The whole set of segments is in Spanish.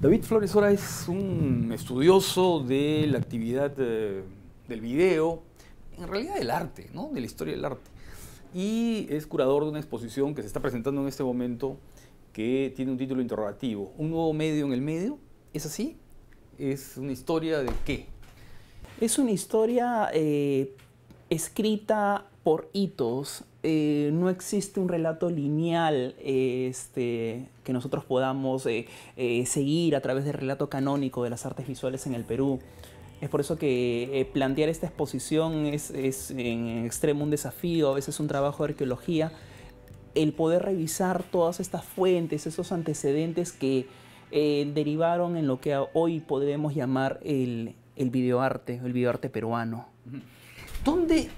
David Flores es un estudioso de la actividad eh, del video, en realidad del arte, ¿no? de la historia del arte. Y es curador de una exposición que se está presentando en este momento que tiene un título interrogativo. ¿Un nuevo medio en el medio? ¿Es así? ¿Es una historia de qué? Es una historia eh, escrita por hitos, eh, no existe un relato lineal eh, este, que nosotros podamos eh, seguir a través del relato canónico de las artes visuales en el Perú. Es por eso que plantear esta exposición es, en extremo un desafío, a veces un trabajo de arqueología, el poder revisar todas estas fuentes, esos antecedentes que derivaron en lo que hoy podemos llamar el, el videoarte, el videoarte peruano. ¿Dónde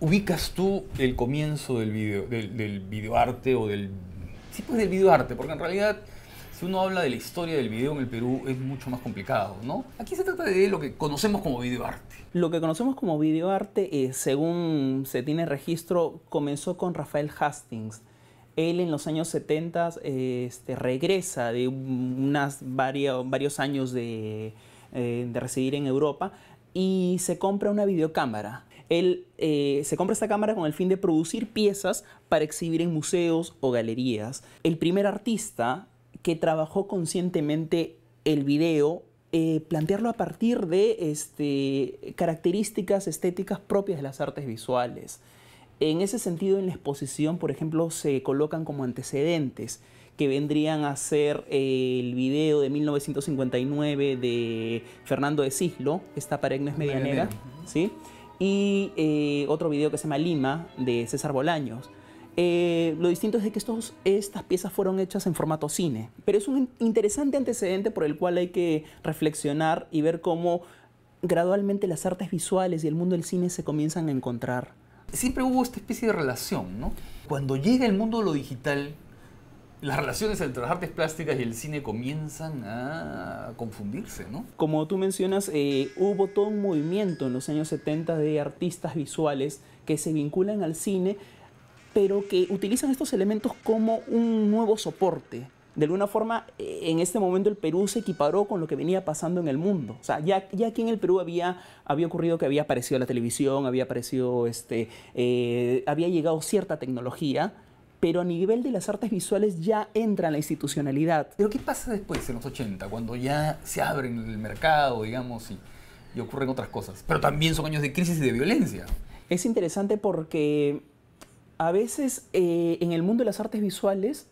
ubicas tú el comienzo del video, del, videoarte o del... Sí, pues del videoarte, porque en realidad si uno habla de la historia del video en el Perú es mucho más complicado, ¿no? Aquí se trata de lo que conocemos como videoarte. Lo que conocemos como videoarte, eh, según se tiene registro, comenzó con Rafael Hastings. Él en los años 70 este, regresa de unas varios años eh, de residir en Europa y se compra una videocámara él eh, se compra esta cámara con el fin de producir piezas para exhibir en museos o galerías. El primer artista que trabajó conscientemente el video eh, plantearlo a partir de este, características estéticas propias de las artes visuales. En ese sentido, en la exposición, por ejemplo, se colocan como antecedentes que vendrían a ser eh, el video de 1959 de Fernando de Cislo, esta pared no es medianera, ¿sí? y eh, otro video que se llama Lima de César Bolaños. Eh, lo distinto es que estos, estas piezas fueron hechas en formato cine, pero es un interesante antecedente por el cual hay que reflexionar y ver cómo gradualmente las artes visuales y el mundo del cine se comienzan a encontrar. Siempre hubo esta especie de relación, ¿no? Cuando llega el mundo de lo digital, las relaciones entre las artes plásticas y el cine comienzan a confundirse, ¿no? Como tú mencionas, eh, hubo todo un movimiento en los años 70 de artistas visuales que se vinculan al cine, pero que utilizan estos elementos como un nuevo soporte. De alguna forma, eh, en este momento el Perú se equiparó con lo que venía pasando en el mundo. O sea, ya, ya aquí en el Perú había, había ocurrido que había aparecido la televisión, había aparecido, este, eh, había llegado cierta tecnología, pero a nivel de las artes visuales ya entra en la institucionalidad. Pero ¿qué pasa después, en los 80, cuando ya se abre el mercado, digamos, y, ocurren otras cosas? Pero también son años de crisis y de violencia. Es interesante porque a veces eh, en el mundo de las artes visuales,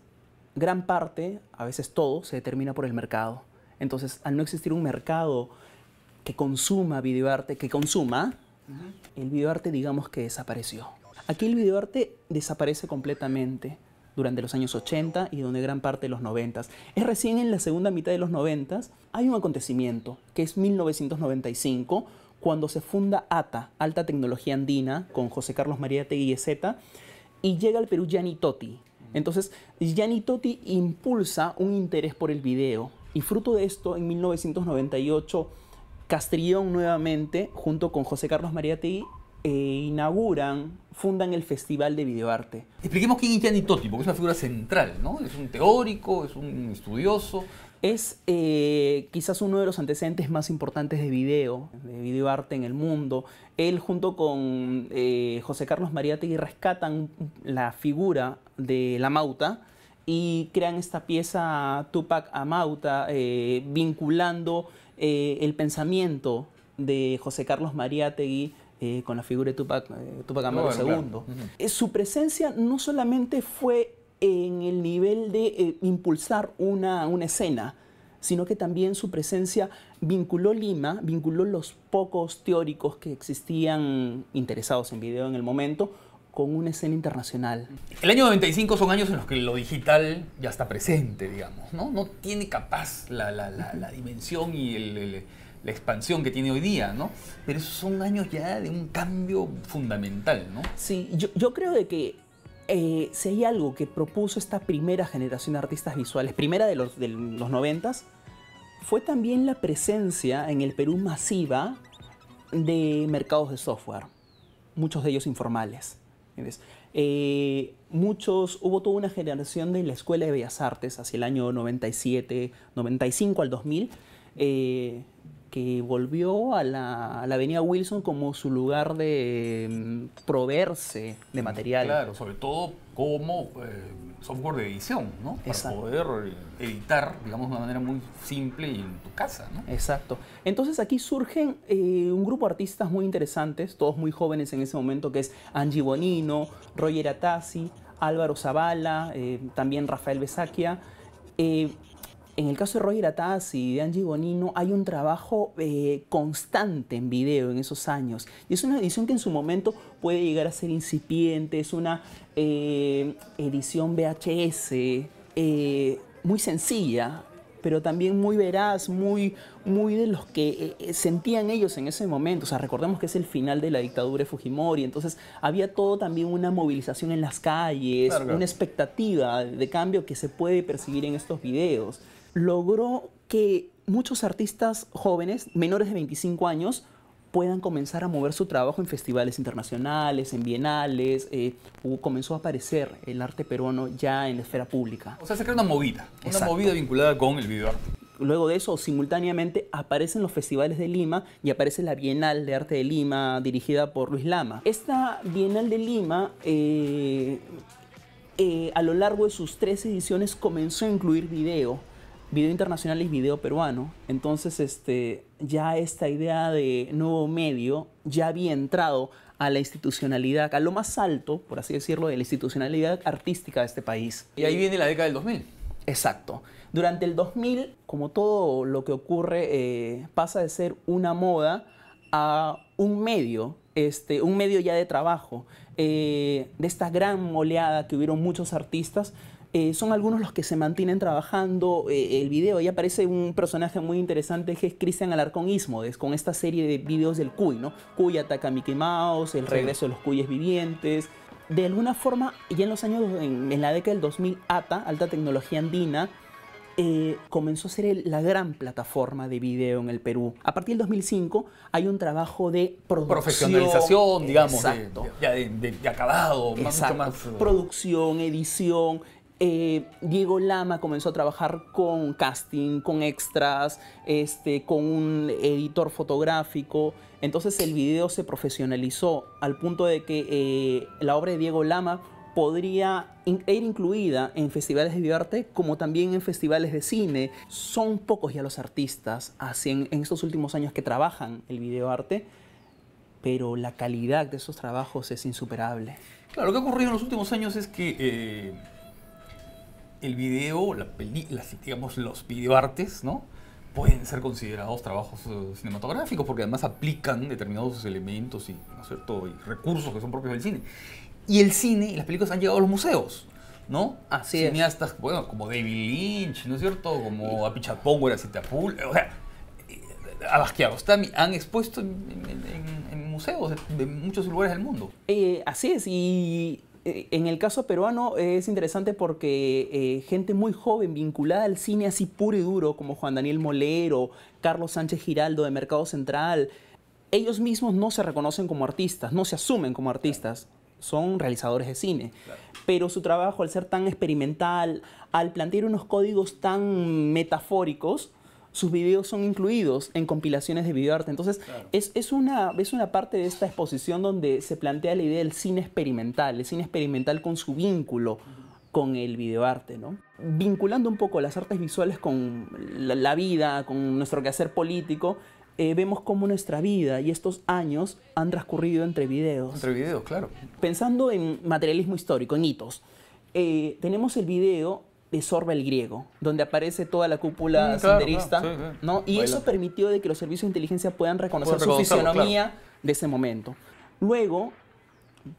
gran parte, a veces todo, se determina por el mercado. Entonces, al no existir un mercado que consuma videoarte, que consuma, el videoarte digamos que desapareció. Aquí el videoarte desaparece completamente durante los años 80 y donde gran parte de los 90. Es recién en la segunda mitad de los 90 hay un acontecimiento, que es 1995, cuando se funda ATA, Alta Tecnología Andina, con José Carlos María Teguillezeta, y llega al Perú Gianni Totti. Entonces, Gianni Totti impulsa un interés por el video, y fruto de esto, en 1998, Castrillón nuevamente, junto con José Carlos María Tegui, eh, inauguran, fundan el Festival de Videoarte. Expliquemos quién es Gianni Totti, porque es una figura central, ¿no? Es un teórico, es un estudioso. Es eh, quizás uno de los antecedentes más importantes de video, de videoarte en el mundo. Él junto con eh, José Carlos Mariategui, rescatan la figura de la Mauta y crean esta pieza Tupac a mauta vinculando el pensamiento de José Carlos Mariátegui eh, con la figura de Tupac, eh, Tupac II. Eh, su presencia no solamente fue en el nivel de impulsar una, escena, sino que también su presencia vinculó Lima, vinculó los pocos teóricos que existían interesados en video en el momento con una escena internacional. El año 95 son años en los que lo digital ya está presente, digamos, ¿no? No tiene capaz la, dimensión y el la expansión que tiene hoy día, ¿no? Pero esos son años ya de un cambio fundamental, ¿no? Sí, yo, creo de que eh, si hay algo que propuso esta primera generación de artistas visuales, primera de los, de los 90 fue también la presencia en el Perú masiva de mercados de software, muchos de ellos informales. Eh, muchos, hubo toda una generación de la Escuela de Bellas Artes hacia el año 97, 95 al 2000, que volvió a la, avenida Wilson como su lugar de mm, proveerse de material. Claro, sobre todo como eh, software de edición, ¿no? Para poder eh, editar, digamos, de una manera muy simple y en tu casa, ¿no? Exacto. Entonces aquí surgen eh, un grupo de artistas muy interesantes, todos muy jóvenes en ese momento, que es Angie Bonino, Roger Atassi, Álvaro Zavala, también Rafael Besacchia. En el caso de Roger Atassi, y de Angie Bonino hay un trabajo eh, constante en video en esos años. Y es una edición que en su momento puede llegar a ser incipiente, es una eh, edición VHS eh, muy sencilla, pero también muy veraz, muy, muy de los que sentían ellos en ese momento. O sea, recordemos que es el final de la dictadura de Fujimori, entonces había todo también una movilización en las calles, una expectativa de cambio que se puede percibir en estos videos logró que muchos artistas jóvenes, menores de 25 años, puedan comenzar a mover su trabajo en festivales internacionales, en bienales, eh, comenzó a aparecer el arte peruano ya en la esfera pública. O sea, se crea una movida, una movida vinculada con el videoarte. Luego de eso, simultáneamente, aparecen los festivales de Lima y aparece la Bienal de Arte de Lima, dirigida por Luis Lama. Esta Bienal de Lima eh, eh, a lo largo de sus tres ediciones comenzó a incluir video video internacional y video peruano. Entonces, este, ya esta idea de nuevo medio ya había entrado a la institucionalidad, a lo más alto, por así decirlo, de la institucionalidad artística de este país. Y ahí viene la década del 2000. Exacto. Durante el 2000, como todo lo que ocurre, eh, pasa de ser una moda a un medio, este, un medio ya de trabajo. Eh, de esta gran oleada que hubieron muchos artistas, eh, son algunos los que se mantienen trabajando eh, el video. y aparece un personaje muy interesante que es Cristian Alarcón Ismodes, con esta serie de videos del Cuy, ¿no? Cuy ataca a Mickey Mouse, el regreso de los Cuyes vivientes. De alguna forma, ya en los años, en, la década del 2000, ATA, Alta Tecnología Andina, eh, comenzó a ser la gran plataforma de video en el Perú. A partir del 2005 hay un trabajo de producción. Profesionalización, digamos. Exacto. De, acabado, Más, Producción, edición, eh, Diego Lama comenzó a trabajar con casting, con extras, este, con un editor fotográfico. Entonces el video se profesionalizó al punto de que eh, la obra de Diego Lama podría e ir incluida en festivales de videoarte como también en festivales de cine. Son pocos ya los artistas así en, estos últimos años que trabajan el videoarte, pero la calidad de esos trabajos es insuperable. lo que ha ocurrido en los últimos años es que... Eh, el video, la las, digamos, los videoartes, ¿no? Pueden ser considerados trabajos eh, cinematográficos porque además aplican determinados elementos y, ¿no cierto? y recursos que son propios del cine. Y el cine y las películas han llegado a los museos. ¿no? Así Cineastas, bueno, como David Lynch, ¿no es cierto? Como a Citapul, o sea, eh, también han expuesto en, museos de, muchos lugares del mundo. Eh, así es, y eh, en el caso peruano es interesante porque eh, gente muy joven vinculada al cine así puro y duro, como Juan Daniel Molero, Carlos Sánchez Giraldo de Mercado Central, ellos mismos no se reconocen como artistas, no se asumen como artistas, son realizadores de cine. Pero su trabajo, al ser tan experimental, al plantear unos códigos tan metafóricos, sus videos son incluidos en compilaciones de videoarte. Entonces, es, una, es una parte de esta exposición donde se plantea la idea del cine experimental, el cine experimental con su vínculo con el videoarte, ¿no? Vinculando un poco las artes visuales con la, vida, con nuestro quehacer político, eh, vemos cómo nuestra vida y estos años han transcurrido entre videos. Entre videos, claro. Pensando en materialismo histórico, en hitos, eh, tenemos el video Sorba el griego, donde aparece toda la cúpula senderista, mm, ¿no? Y eso permitió de que los servicios de inteligencia puedan reconocer su fisionomía de ese momento. Luego,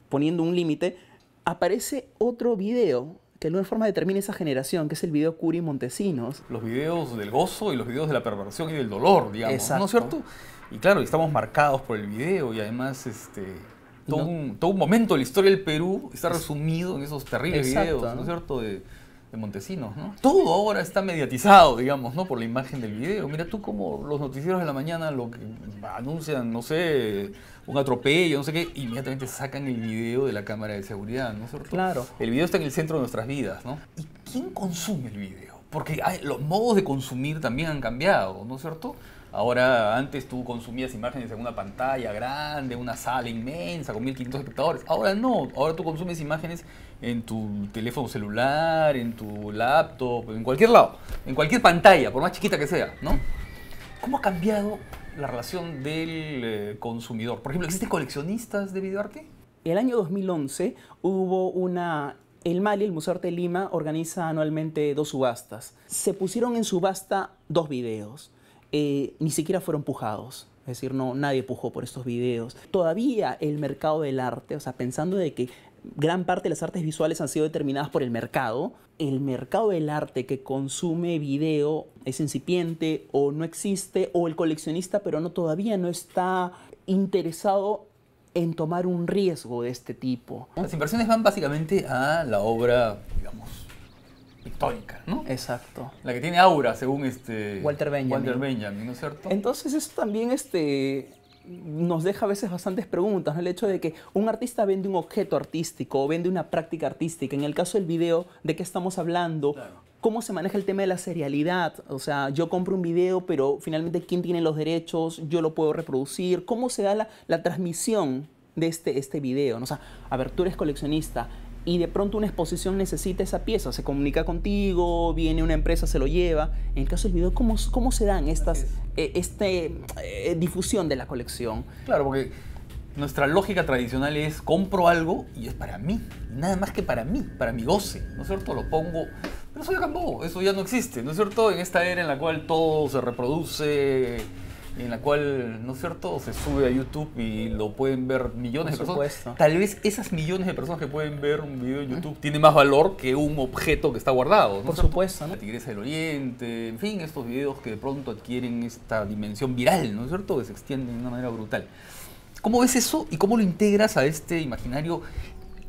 poniendo un límite, aparece otro video que de alguna forma determina esa generación, que es el video Curi Montesinos. Los videos del gozo y los videos de la perversión y del dolor, digamos, ¿no es cierto? Y claro, estamos marcados por el video y además este todo, un, momento de la historia del Perú está resumido en esos terribles videos, ¿no es cierto? De, Montesinos, Todo ahora está mediatizado, digamos, ¿no? Por la imagen del video. Mira tú como los noticieros de la mañana lo que anuncian, no sé, un atropello, no sé qué, inmediatamente sacan el video de la cámara de seguridad, ¿no cierto? Claro. El video está en el centro de nuestras vidas, ¿no? ¿Y quién consume el video? Porque los modos de consumir también han cambiado, ¿no es cierto? Ahora, antes tú consumías imágenes en una pantalla grande, una sala inmensa con 1500 espectadores. Ahora no, ahora tú consumes imágenes en tu teléfono celular, en tu laptop, en cualquier lado, en cualquier pantalla, por más chiquita que sea, ¿no? ¿Cómo ha cambiado la relación del eh, consumidor? Por ejemplo, ¿existen coleccionistas de videoarte? El año 2011 hubo una... El Mali, el Museo Arte de Lima, organiza anualmente dos subastas. Se pusieron en subasta dos videos. Eh, ni siquiera fueron pujados. Es decir, no, nadie pujó por estos videos. Todavía el mercado del arte, o sea, pensando de que gran parte de las artes visuales han sido determinadas por el mercado. El mercado del arte que consume video es incipiente o no existe, o el coleccionista pero no todavía no está interesado en tomar un riesgo de este tipo. Las inversiones van básicamente a la obra, digamos, pictórica, ¿no? Exacto. La que tiene aura, según este... Walter Benjamin. Walter Benjamin, ¿no es cierto? Entonces eso también este, nos deja a veces bastantes preguntas, el hecho de que un artista vende un objeto artístico o vende una práctica artística, en el caso del video, ¿de qué estamos hablando? ¿Cómo se maneja el tema de la serialidad? O sea, yo compro un video, pero finalmente, ¿quién tiene los derechos? ¿Yo lo puedo reproducir? ¿Cómo se da la, transmisión de este, este video? ¿no? O sea, a ver, tú eres coleccionista, y de pronto una exposición necesita esa pieza, se comunica contigo, viene una empresa, se lo lleva. En el caso del video, ¿cómo, cómo se dan estas eh, este, eh, difusión de la colección? Claro, porque nuestra lógica tradicional es compro algo y es para mí, nada más que para mí, para mi goce, ¿no es cierto? Lo pongo, pero eso ya cambió, eso ya no existe, ¿no es cierto? En esta era en la cual todo se reproduce en la cual, ¿no es cierto?, se sube a YouTube y lo pueden ver millones de personas. Tal vez esas millones de personas que pueden ver un video en YouTube tiene más valor que un objeto que está guardado. ¿no Por supuesto, La Tigresa del Oriente, en fin, estos videos que de pronto adquieren esta dimensión viral, ¿no es cierto?, que se extienden de una manera brutal. ¿Cómo ves eso y cómo lo integras a este imaginario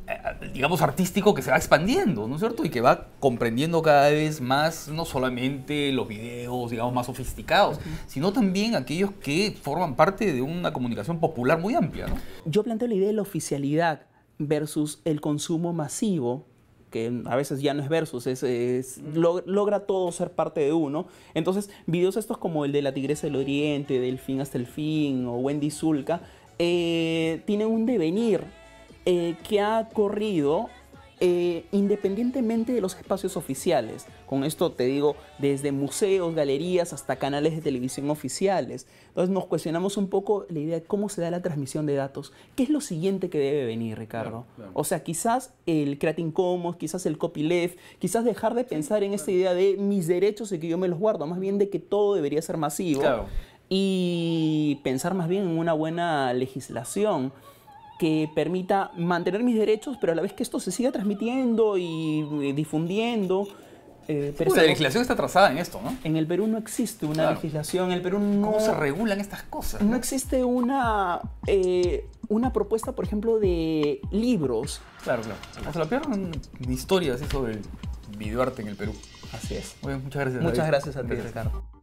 eh, digamos, artístico que se va expandiendo, ¿no es cierto? Y que va comprendiendo cada vez más, no solamente los videos, digamos, más sofisticados, sino también aquellos que forman parte de una comunicación popular muy amplia, ¿no? Yo planteo la idea de la oficialidad versus el consumo masivo, que a veces ya no es versus, es, logra todo ser parte de uno. Entonces, videos estos como el de La Tigresa del Oriente, Del Fin hasta el Fin, o Wendy Zulka, tiene eh, tienen un devenir eh, que ha corrido eh, independientemente de los espacios oficiales. Con esto te digo, desde museos, galerías, hasta canales de televisión oficiales. Entonces nos cuestionamos un poco la idea de cómo se da la transmisión de datos. ¿Qué es lo siguiente que debe venir, Ricardo? O sea, quizás el Creating Commons, quizás el Copyleft, quizás dejar de pensar en esta idea de mis derechos y que yo me los guardo, más bien de que todo debería ser masivo. Y pensar más bien en una buena legislación que permita mantener mis derechos, pero a la vez que esto se siga transmitiendo y eh, difundiendo. Eh, la legislación está trazada en esto, ¿no? En el Perú no existe una legislación, el Perú no... ¿Cómo se regulan estas cosas? No, existe una, eh, una propuesta, por ejemplo, de libros. Claro, claro. Hasta la pierden historias del videoarte en el Perú. Así es. muchas gracias. Muchas gracias a ti, Ricardo.